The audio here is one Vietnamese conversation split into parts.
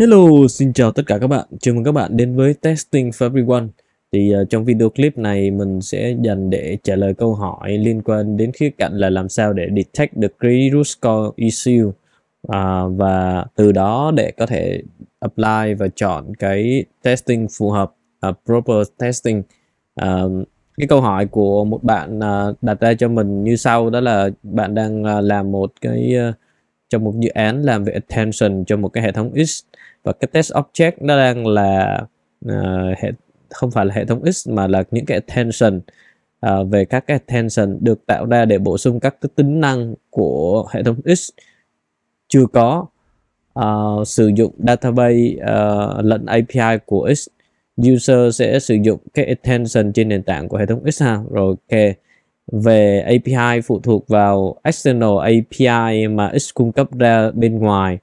Hello, xin chào tất cả các bạn. Chào mừng các bạn đến với Testing Fabric One. Thì uh, trong video clip này mình sẽ dành để trả lời câu hỏi liên quan đến khía cạnh là làm sao để detect được cái root issue uh, và từ đó để có thể apply và chọn cái testing phù hợp, uh, proper testing. Uh, cái câu hỏi của một bạn uh, đặt ra cho mình như sau đó là bạn đang uh, làm một cái uh, trong một dự án làm về attention cho một cái hệ thống X và cái test object nó đang là uh, hệ, không phải là hệ thống x mà là những cái attention uh, về các cái attention được tạo ra để bổ sung các cái tính năng của hệ thống x chưa có uh, sử dụng database uh, lẫn API của X user sẽ sử dụng cái extension trên nền tảng của hệ thống X ha rồi ok về API phụ thuộc vào external API mà X cung cấp ra bên ngoài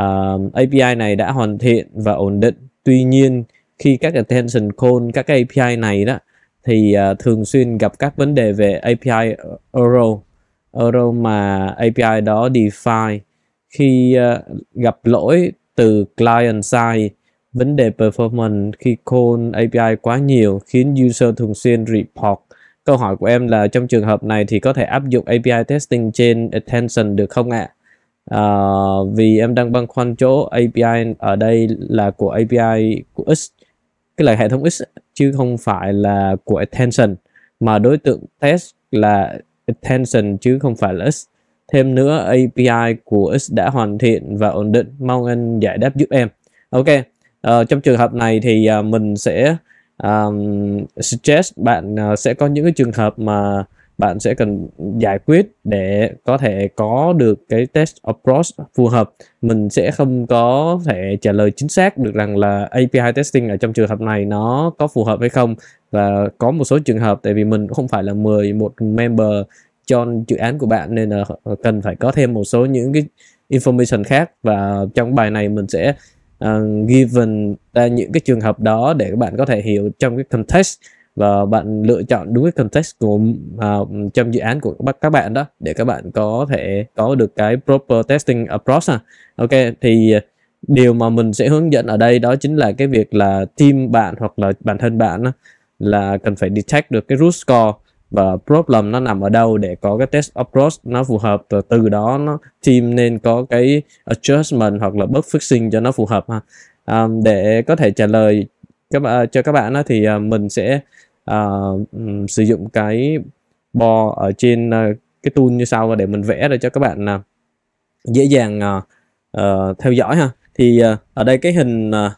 uh, API này đã hoàn thiện và ổn định tuy nhiên khi các attention call các API này đó thì uh, thường xuyên gặp các vấn đề về API error error mà API đó define khi uh, gặp lỗi từ client side vấn đề performance khi call API quá nhiều khiến user thường xuyên report câu hỏi của em là trong trường hợp này thì có thể áp dụng API testing trên attention được không ạ à? uh, vì em đang băn khoăn chỗ API ở đây là của API của X cái là hệ thống X chứ không phải là của attention mà đối tượng test là attention chứ không phải là X thêm nữa API của X đã hoàn thiện và ổn định mong anh giải đáp giúp em ok uh, trong trường hợp này thì uh, mình sẽ um, suggest bạn uh, sẽ có những cái trường hợp mà bạn sẽ cần giải quyết để có thể có được cái test approach phù hợp mình sẽ không có thể trả lời chính xác được rằng là API testing ở trong trường hợp này nó có phù hợp hay không và có một số trường hợp tại vì mình cũng không phải là 11 member cho dự án của bạn nên là cần phải có thêm một số những cái information khác và trong bài này mình sẽ uh, given ra những cái trường hợp đó để các bạn có thể hiểu trong cái context và bạn lựa chọn đúng cái context của à, trong dự án của các bạn đó để các bạn có thể có được cái proper testing approach ha. ok thì điều mà mình sẽ hướng dẫn ở đây đó chính là cái việc là team bạn hoặc là bản thân bạn đó, là cần phải detect được cái root score và problem nó nằm ở đâu để có cái test approach nó phù hợp và từ đó nó team nên có cái adjustment hoặc là bug fixing cho nó phù hợp ha um, để có thể trả lời các bạn à, cho các bạn đó, thì à, mình sẽ Ờ, sử dụng cái bo ở trên uh, cái tool như sau để mình vẽ để cho các bạn uh, dễ dàng uh, uh, theo dõi ha thì uh, ở đây cái hình uh,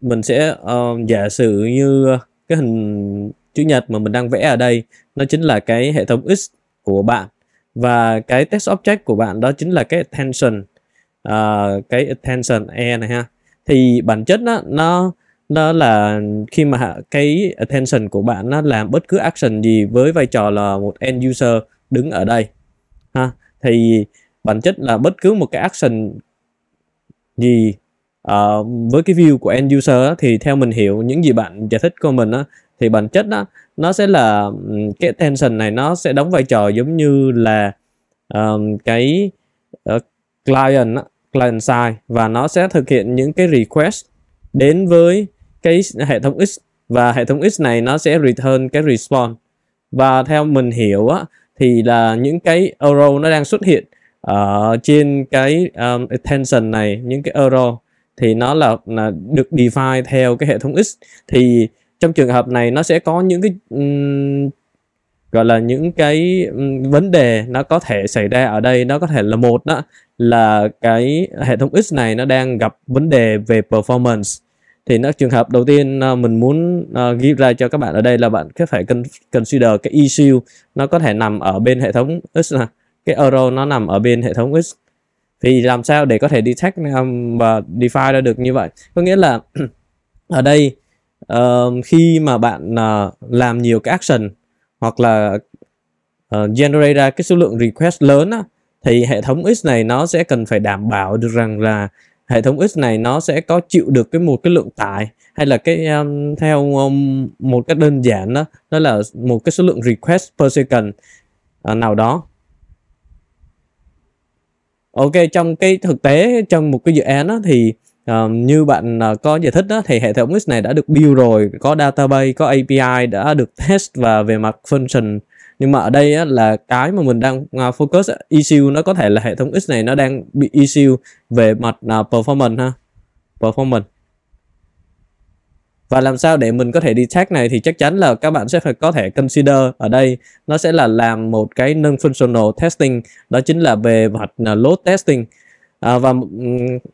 mình sẽ uh, giả sử như cái hình chữ nhật mà mình đang vẽ ở đây nó chính là cái hệ thống x của bạn và cái test object của bạn đó chính là cái attention uh, cái attention e này ha thì bản chất đó, nó đó là khi mà cái attention của bạn nó làm bất cứ action gì với vai trò là một end user đứng ở đây ha thì bản chất là bất cứ một cái action gì uh, với cái view của end user thì theo mình hiểu những gì bạn giải thích của mình á thì bản chất đó, nó sẽ là cái attention này nó sẽ đóng vai trò giống như là um, cái uh, client client side và nó sẽ thực hiện những cái request đến với cái hệ thống x và hệ thống x này nó sẽ return cái response và theo mình hiểu á, thì là những cái euro nó đang xuất hiện ở trên cái um, attention này những cái euro thì nó là, là được define theo cái hệ thống x thì trong trường hợp này nó sẽ có những cái um, gọi là những cái um, vấn đề nó có thể xảy ra ở đây nó có thể là một đó là cái hệ thống x này nó đang gặp vấn đề về performance thì nó trường hợp đầu tiên à, mình muốn à, ghi ra cho các bạn ở đây là bạn cứ phải consider cái issue nó có thể nằm ở bên hệ thống x nè cái euro nó nằm ở bên hệ thống x thì làm sao để có thể detect à, và define ra được như vậy có nghĩa là ở đây uh, khi mà bạn uh, làm nhiều cái action hoặc là uh, generate ra cái số lượng request lớn á, thì hệ thống X này nó sẽ cần phải đảm bảo được rằng là hệ thống X này nó sẽ có chịu được cái một cái lượng tải hay là cái um, theo um, một cách đơn giản đó nó là một cái số lượng request per second uh, nào đó ok trong cái thực tế trong một cái dự án đó thì um, như bạn uh, có giải thích đó thì hệ thống X này đã được build rồi có database có API đã được test và về mặt function nhưng mà ở đây á, là cái mà mình đang à, focus issue nó có thể là hệ thống X này nó đang bị issue về mặt uh, performance ha performance và làm sao để mình có thể đi detect này thì chắc chắn là các bạn sẽ phải có thể consider ở đây nó sẽ là làm một cái non-functional testing đó chính là về mặt à, load testing à, và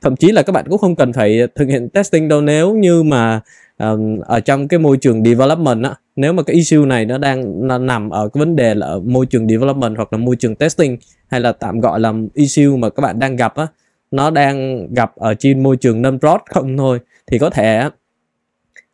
thậm chí là các bạn cũng không cần phải thực hiện testing đâu nếu như mà um, ở trong cái môi trường development á nếu mà cái issue này nó đang nó nằm ở cái vấn đề là ở môi trường development hoặc là môi trường testing hay là tạm gọi là issue mà các bạn đang gặp á nó đang gặp ở trên môi trường nâm prod không thôi thì có thể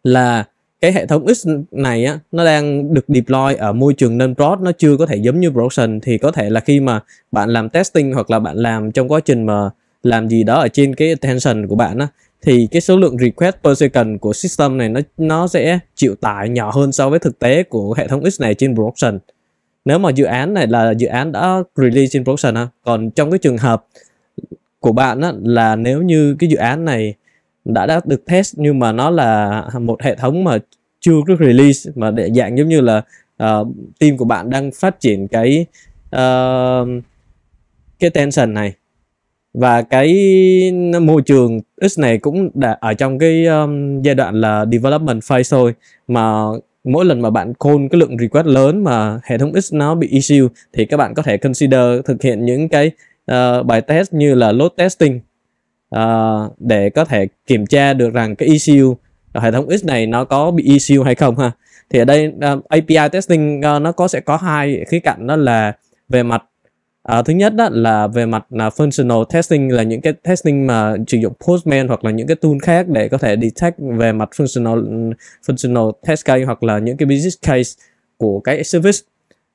là cái hệ thống X này á nó đang được deploy ở môi trường nâng prod nó chưa có thể giống như production thì có thể là khi mà bạn làm testing hoặc là bạn làm trong quá trình mà làm gì đó ở trên cái attention của bạn á thì cái số lượng request per second của system này nó nó sẽ chịu tải nhỏ hơn so với thực tế của hệ thống X này trên production. Nếu mà dự án này là dự án đã release trên production ha. Còn trong cái trường hợp của bạn á, là nếu như cái dự án này đã đã được test nhưng mà nó là một hệ thống mà chưa được release mà để dạng giống như là uh, team của bạn đang phát triển cái uh, cái tension này và cái môi trường X này cũng đã ở trong cái um, giai đoạn là development phase thôi mà mỗi lần mà bạn call cái lượng request lớn mà hệ thống X nó bị issue thì các bạn có thể consider thực hiện những cái uh, bài test như là load testing uh, để có thể kiểm tra được rằng cái issue hệ thống X này nó có bị issue hay không ha thì ở đây uh, ờ, API testing uh, nó có sẽ có hai khía cạnh đó là về mặt À, thứ nhất đó là về mặt là functional testing là những cái testing mà sử dụng Postman hoặc là những cái tool khác để có thể detect về mặt functional functional test case hoặc là những cái business case của cái service.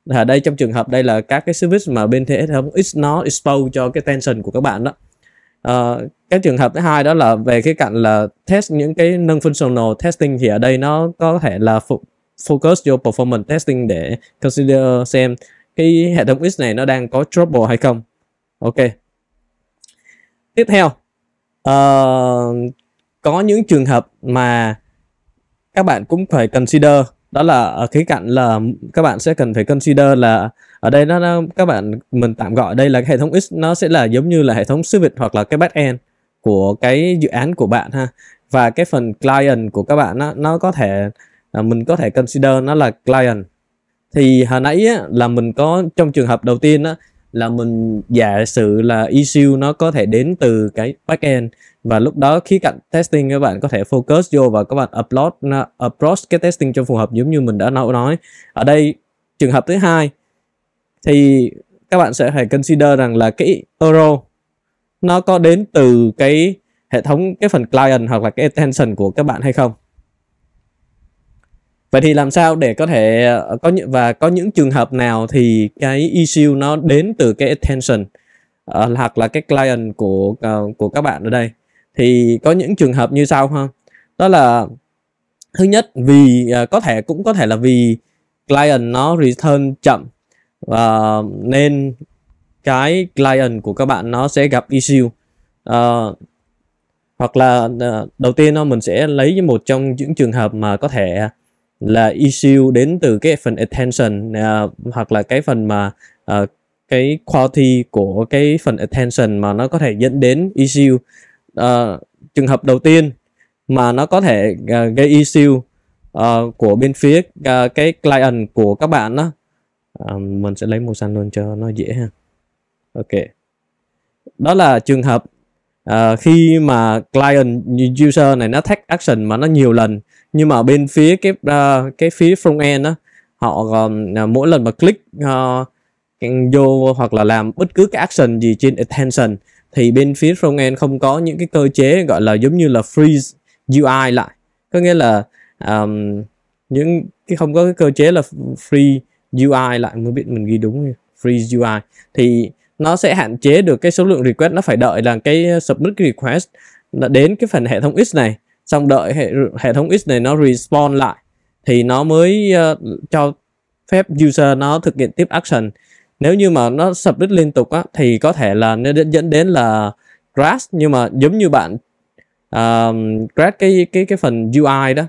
Ở đây trong trường hợp đây là các cái service mà bên TSX nó expose cho cái tension của các bạn đó. À, cái trường hợp thứ hai đó là về cái cạnh là test những cái nâng functional testing thì ở đây nó có thể là focus vô performance testing để consider xem cái hệ thống X này nó đang có trouble hay không ok tiếp theo uh, có những trường hợp mà các bạn cũng phải consider đó là ở khía cạnh là các bạn sẽ cần phải consider là ở đây nó, nó các bạn mình tạm gọi đây là cái hệ thống X nó sẽ là giống như là hệ thống service hoặc là cái back end của cái dự án của bạn ha và cái phần client của các bạn nó nó có thể à, mình có thể consider nó là client thì hồi nãy á, là mình có trong trường hợp đầu tiên á, là mình giả sử là issue nó có thể đến từ cái backend và lúc đó khi cạnh testing các bạn có thể focus vô và các bạn upload approach cái testing cho phù hợp giống như mình đã nói ở đây trường hợp thứ hai thì các bạn sẽ phải consider rằng là cái euro nó có đến từ cái hệ thống cái phần client hoặc là cái extension của các bạn hay không vậy thì làm sao để có thể ờ, có những và có những trường hợp nào thì cái issue nó đến từ cái attention uh, hoặc là cái client của uh, của các bạn ở đây thì có những trường hợp như sau ha đó là thứ nhất vì uh, có thể cũng có thể là vì client nó return chậm và uh, nên cái client của các bạn nó sẽ gặp issue uh, hoặc là uh, đầu tiên nó mình sẽ lấy một trong những trường hợp mà có thể là issue đến từ cái phần attention uh, hoặc là cái phần mà uh, cái quality của cái phần attention mà nó có thể dẫn đến issue uh, trường hợp đầu tiên mà nó có thể uh, gây issue uh, của bên phía uh, cái client của các bạn đó uh, mình sẽ lấy màu xanh luôn cho nó dễ ha ok đó là trường hợp uh, khi mà client user này nó take action mà nó nhiều lần nhưng mà bên phía cái uh, cái phía front end đó họ uh, mỗi lần mà click uh, vô hoặc là làm bất cứ cái action gì trên attention thì bên phía front end không có những cái cơ chế gọi là giống như là freeze UI lại có nghĩa là um, những cái không có cái cơ chế là free UI lại mới biết mình ghi đúng không? free UI thì nó sẽ hạn chế được cái số lượng request nó phải đợi là cái ờ, submit request đến cái phần hệ thống X này xong đợi hệ, hệ thống X này nó respawn lại thì nó mới uh, cho phép user nó thực hiện tiếp action nếu như mà nó sập đứt liên tục á, thì có thể là nó dẫn đến là crash nhưng mà giống như bạn uh, crash cái cái cái phần UI đó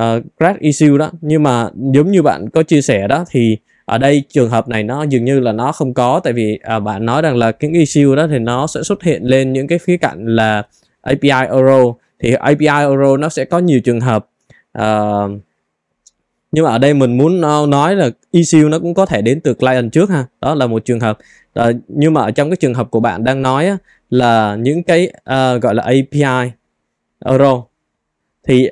uh, crash issue đó nhưng mà giống như bạn có chia sẻ đó thì ở đây trường hợp này nó dường như là nó không có tại vì à, bạn nói rằng là cái issue đó thì nó sẽ xuất hiện lên những cái khía cạnh là API error thì API Euro nó sẽ có nhiều trường hợp uh, nhưng mà ở đây mình muốn ờ, nói là issue nó cũng có thể đến từ client trước ha đó là một trường hợp uh, nhưng mà ở trong cái trường hợp của bạn đang nói á, là những cái uh, gọi là API Euro thì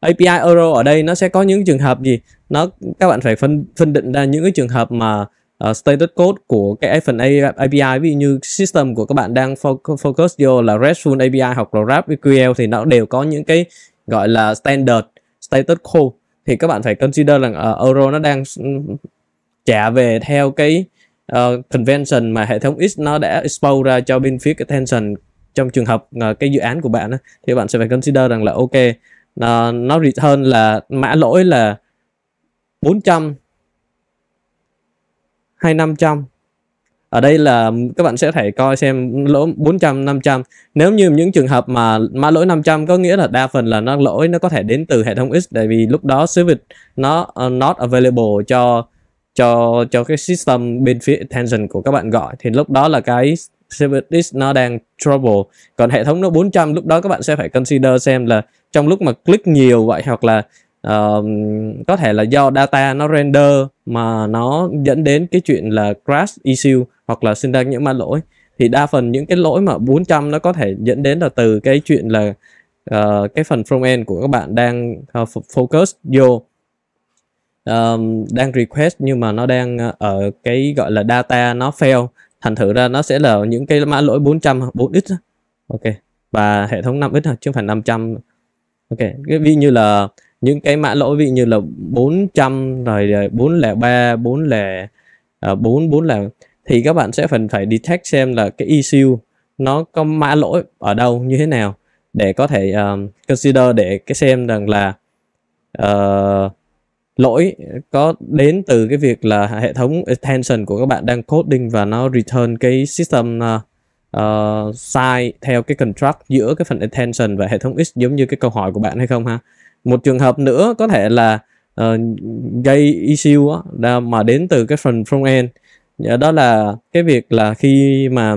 API Euro ở đây nó sẽ có những trường hợp gì nó các bạn phải phân phân định ra những cái trường hợp mà uh, status code của cái phần API ví dụ như system của các bạn đang focus vô là RESTful API hoặc là RAP EQL thì nó đều có những cái gọi là standard status code thì các bạn phải consider rằng uh, euro nó đang trả về theo cái uh, convention mà hệ thống X nó đã expose ra cho bên phía cái tension trong trường hợp uh, cái dự án của bạn đó, thì bạn sẽ phải consider rằng là ok uh, nó return là mã lỗi là 400 hay 500 ở đây là các bạn sẽ thể coi xem lỗi 400 500 nếu như những trường hợp mà mã lỗi 500 có nghĩa là đa phần là nó lỗi nó có thể đến từ hệ thống X tại vì lúc đó service nó ờ, not available cho cho cho cái system bên phía attention của các bạn gọi thì lúc đó là cái service X nó đang trouble còn hệ thống nó 400 lúc đó các bạn sẽ phải consider xem là trong lúc mà click nhiều vậy hoặc là uh, có thể là do data nó render mà nó dẫn đến cái chuyện là crash issue hoặc là sinh ra những mã lỗi thì đa phần những cái lỗi mà 400 nó có thể dẫn đến là từ cái chuyện là uh, cái phần front end của các bạn đang uh, focus vô um, đang request nhưng mà nó đang ờ, ở cái gọi là data nó fail thành thử ra nó sẽ là những cái mã lỗi 400 4x ok và hệ thống 5x chứ không phải 500 ok ví như là những cái mã lỗi vị như là 400 rồi 403 404 4 là thì các bạn sẽ phần phải detect xem là cái issue nó có mã lỗi ở đâu như thế nào để có thể um, consider để cái xem rằng là uh, lỗi có đến từ cái việc là hệ thống extension của các bạn đang coding và nó return cái system uh, uh, sai theo cái contract giữa cái phần extension và hệ thống x giống như cái câu hỏi của bạn hay không ha một trường hợp nữa có thể là uh, gây issue đó, mà đến từ cái phần front end đó là cái việc là khi mà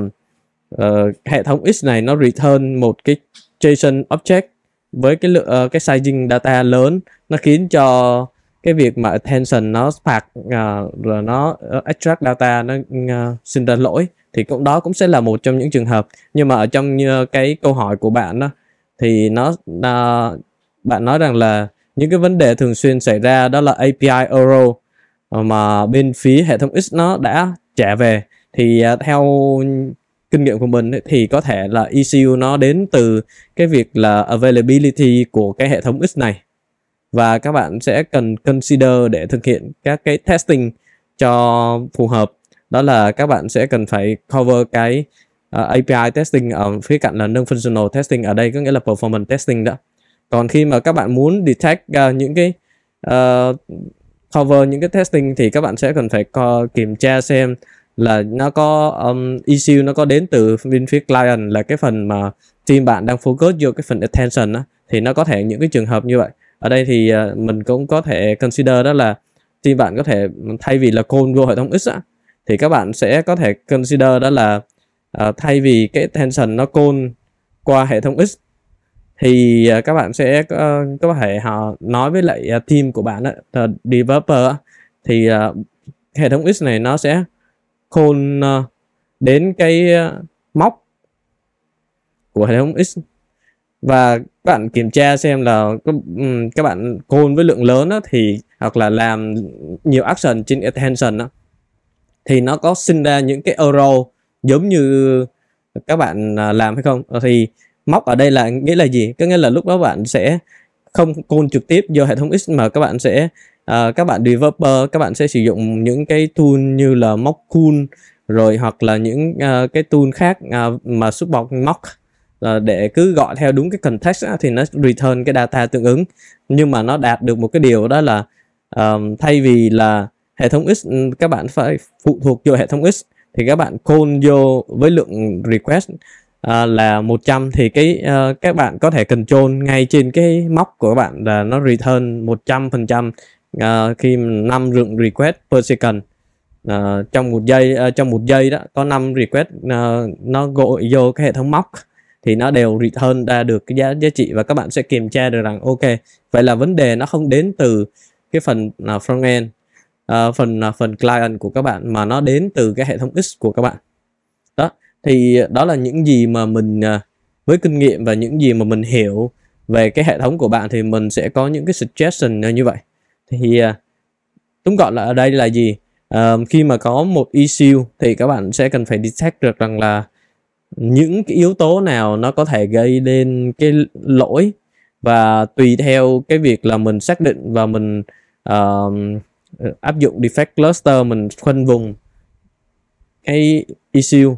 uh, hệ thống X này nó return một cái JSON object với cái lượng uh, cái sizing data lớn nó khiến cho cái việc mà attention nó phạt uh, rồi nó uh, extract data nó uh, sinh ra lỗi thì cũng đó cũng sẽ là một trong những trường hợp nhưng mà ở trong uh, cái câu hỏi của bạn đó thì nó uh, bạn nói rằng là những cái vấn đề thường xuyên xảy ra đó là API euro ờ, mà bên phía hệ thống X nó đã trả về thì à, theo kinh nghiệm của mình thì có thể là ECU nó đến từ cái việc là availability của cái hệ thống X này và các bạn sẽ cần consider để thực hiện các cái testing cho phù hợp đó là các bạn sẽ cần phải cover cái uh, à, API testing ở phía cạnh là non-functional testing ở đây có nghĩa là performance testing đó còn khi mà các bạn muốn detect uh, những cái uh, cover những cái testing thì các bạn sẽ cần phải co- kiểm tra xem là nó có um, issue nó có đến từ bên phía client là cái phần mà team bạn đang focus vô cái phần attention đó, thì nó có thể những cái trường hợp như vậy ở đây thì uh, mình cũng có thể consider đó là team bạn có thể thay vì là call vô hệ thống x á, thì các bạn sẽ có thể consider đó là uh, thay vì cái attention nó call qua hệ thống x thì à, các bạn sẽ ờ, có thể họ à, nói với lại à, team của bạn đó, developer thì hệ thống X này nó sẽ khôn đến cái móc của hệ thống X và các bạn kiểm tra xem là các bạn côn với lượng lớn đó thì hoặc là làm nhiều action trên attention đó, thì nó có sinh ra những cái euro giống như các bạn làm hay không ờ, thì móc ở đây là nghĩa là gì có nghĩa là lúc đó bạn sẽ không côn trực tiếp vô hệ thống x mà các bạn sẽ uh, các bạn developer các bạn sẽ sử dụng những cái tool như là móc cool rồi hoặc là những uh, cái tool khác uh, mà support mock là để cứ gọi theo đúng cái context á, thì nó return cái data tương ứng nhưng mà nó đạt được một cái điều đó là um, thay vì là hệ thống x ừ, các bạn phải phụ thuộc vô hệ thống x thì các bạn call vô với lượng request uh, là 100 thì cái uh, các bạn có thể control ngay trên cái móc của bạn là nó return 100% uh, ờ, khi năm lượng request per second. Uh, trong một giây uh, trong một giây đó có 5 request uh, nó gọi vô cái hệ thống móc thì nó đều return ra được cái giá giá trị và các bạn sẽ kiểm tra được rằng ok vậy là vấn đề nó không đến từ cái phần uh, front end uh, phần uh, phần client của các bạn mà nó đến từ cái hệ thống X của các bạn đó thì đó là những gì mà mình à, với kinh nghiệm và những gì mà mình hiểu về cái hệ thống của bạn thì mình sẽ có những cái suggestion à, như vậy thì à, tóm gọn là ở đây là gì à, khi mà có một issue thì các bạn sẽ cần phải detect được rằng là những cái yếu tố nào nó có thể gây nên cái lỗi và tùy theo cái việc là mình xác định và mình uh, áp dụng defect cluster mình khoanh vùng cái issue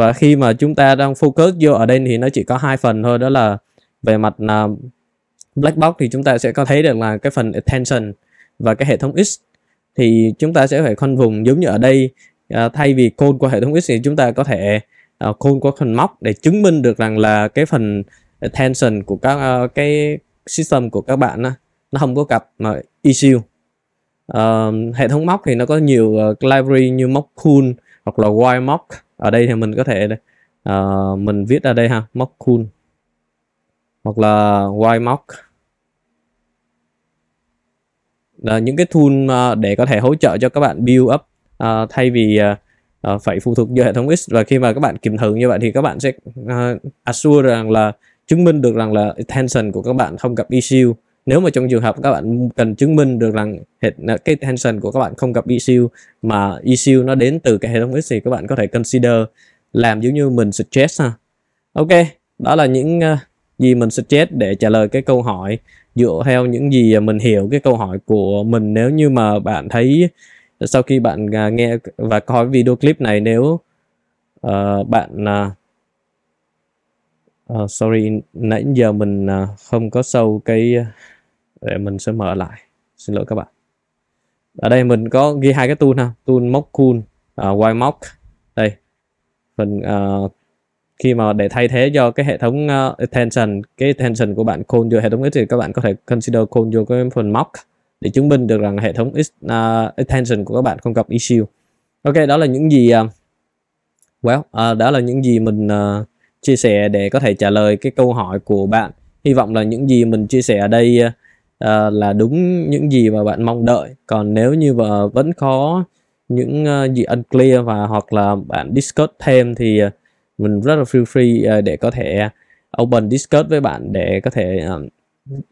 và khi mà chúng ta đang focus vô ở đây thì nó chỉ có hai phần thôi đó là về mặt uh, black box thì chúng ta sẽ có thấy được là cái phần attention và cái hệ thống x thì chúng ta sẽ phải khoanh vùng giống như ở đây uh, thay vì côn của hệ thống x thì chúng ta có thể uh, à, côn qua phần móc để chứng minh được rằng là cái phần attention của các uh, cái system của các bạn uh, nó không có cặp mà uh, issue uh, hệ thống móc thì nó có nhiều uh, library như mock cool hoặc là wild mock ở đây thì mình có thể uh, mình viết ở đây ha móc cool hoặc là y móc là những cái tool ờ, để có thể hỗ trợ cho các bạn build up uh, thay vì uh, phải phụ thuộc vào hệ thống X và khi mà các bạn kiểm thử như vậy thì các bạn sẽ uh, assure rằng là chứng minh được rằng là tension của các bạn không gặp issue nếu mà trong trường hợp các bạn cần chứng minh được rằng hệ, cái tension của các bạn không gặp issue mà issue nó đến từ cái hệ thống x thì các bạn có thể consider làm giống như mình suggest ha ok đó là những ờ, gì mình suggest để trả lời cái câu hỏi dựa theo những gì mình hiểu cái câu hỏi của mình nếu như mà bạn thấy sau khi bạn à, nghe và coi video clip này nếu uh, bạn uh, sorry nãy giờ mình uh, không có sâu cái uh, để mình sẽ mở lại xin lỗi các bạn ở đây mình có ghi hai cái tool ha tool móc cool uh, y mock đây phần uh, à, khi mà để thay thế cho cái hệ thống uh, attention cái attention của bạn call vô hệ thống x thì các bạn có thể consider call vô cái phần móc để chứng minh được rằng hệ thống x, uh, attention của các bạn không gặp issue ok đó là những gì uh, well uh, đó là những gì mình uh, chia sẻ để có thể trả lời cái câu hỏi của bạn hy vọng là những gì mình chia sẻ ở đây uh, uh, là đúng những gì mà bạn mong đợi còn nếu như mà vẫn có những uh, ờ, gì unclear và hoặc là bạn discuss thêm thì uh, mình rất là feel free uh, để có thể open discuss với bạn để có thể uh,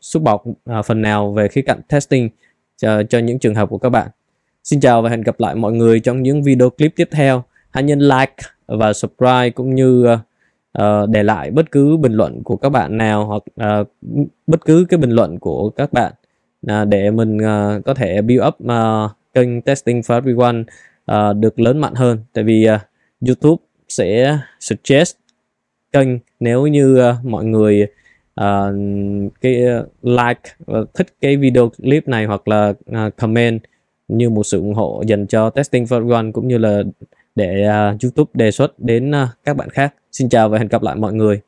xúc bọc uh, phần nào về khía cạnh testing cho, cho những trường hợp của các bạn Xin chào và hẹn gặp lại mọi người trong những video clip tiếp theo. Hãy nhấn like và subscribe cũng như Ờ, để lại bất cứ bình luận của các bạn nào hoặc uh, bất cứ cái bình luận của các bạn uh, để mình uh, có thể build up uh, kênh testing for everyone uh, được lớn mạnh hơn tại vì uh, YouTube sẽ suggest kênh nếu như uh, mọi người uh, cái uh, like uh, thích cái video clip này hoặc là uh, comment như một sự ủng hộ dành cho testing for everyone cũng như là để uh, YouTube đề xuất đến uh, các bạn khác. Xin chào và hẹn gặp lại mọi người.